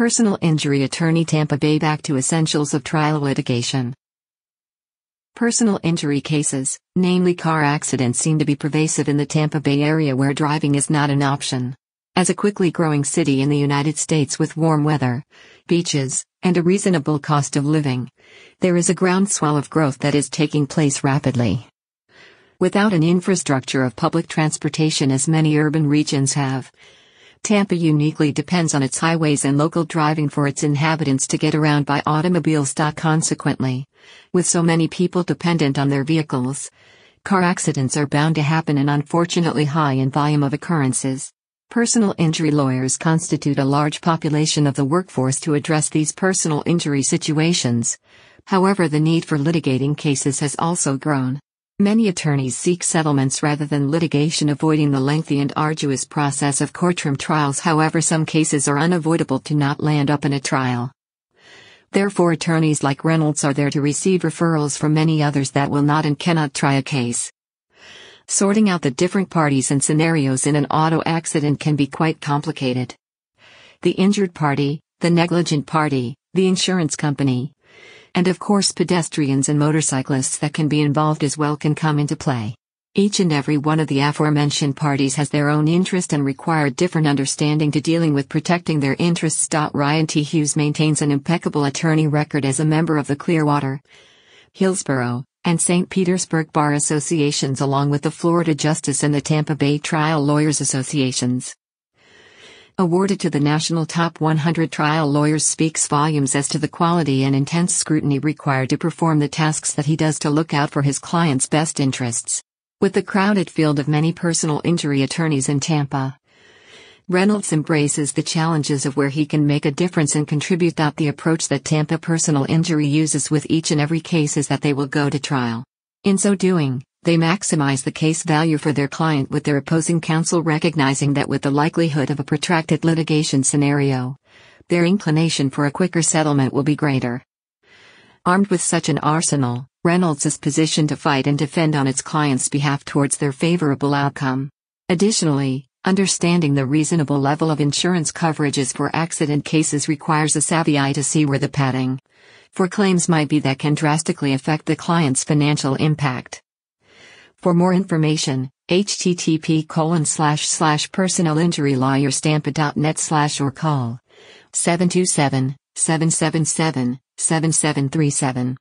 Personal Injury Attorney Tampa Bay Back to Essentials of Trial Litigation. Personal injury cases, namely car accidents, seem to be pervasive in the Tampa Bay area where driving is not an option. As a quickly growing city in the United States with warm weather, beaches, and a reasonable cost of living, there is a groundswell of growth that is taking place rapidly. Without an infrastructure of public transportation as many urban regions have, Tampa uniquely depends on its highways and local driving for its inhabitants to get around by automobiles. Consequently, with so many people dependent on their vehicles, car accidents are bound to happen and unfortunately high in volume of occurrences. Personal injury lawyers constitute a large population of the workforce to address these personal injury situations. However, the need for litigating cases has also grown. Many attorneys seek settlements rather than litigation, avoiding the lengthy and arduous process of courtroom trials. However, some cases are unavoidable to not land up in a trial. Therefore, attorneys like Reynolds are there to receive referrals from many others that will not and cannot try a case. Sorting out the different parties and scenarios in an auto accident can be quite complicated. The injured party, the negligent party, the insurance company, and of course pedestrians and motorcyclists that can be involved as well can come into play. Each and every one of the aforementioned parties has their own interest and require different understanding to dealing with protecting their interests. Ryan T. Hughes maintains an impeccable attorney record as a member of the Clearwater, Hillsborough, and St. Petersburg Bar Associations along with the Florida Justice and the Tampa Bay Trial Lawyers Associations awarded to the national top 100 trial lawyers speaks volumes as to the quality and intense scrutiny required to perform the tasks that he does to look out for his clients' best interests. With the crowded field of many personal injury attorneys in Tampa, Reynolds embraces the challenges of where he can make a difference and contribute. That the approach that Tampa personal injury uses with each and every case is that they will go to trial. In so doing, they maximize the case value for their client with their opposing counsel recognizing that with the likelihood of a protracted litigation scenario, their inclination for a quicker settlement will be greater. Armed with such an arsenal, Reynolds is positioned to fight and defend on its client's behalf towards their favorable outcome. Additionally, understanding the reasonable level of insurance coverages for accident cases requires a savvy eye to see where the padding for claims might be that can drastically affect the client's financial impact. For more information, http colon slash slash personalinjurylawyerstampit.net slash or call 727 777 7737.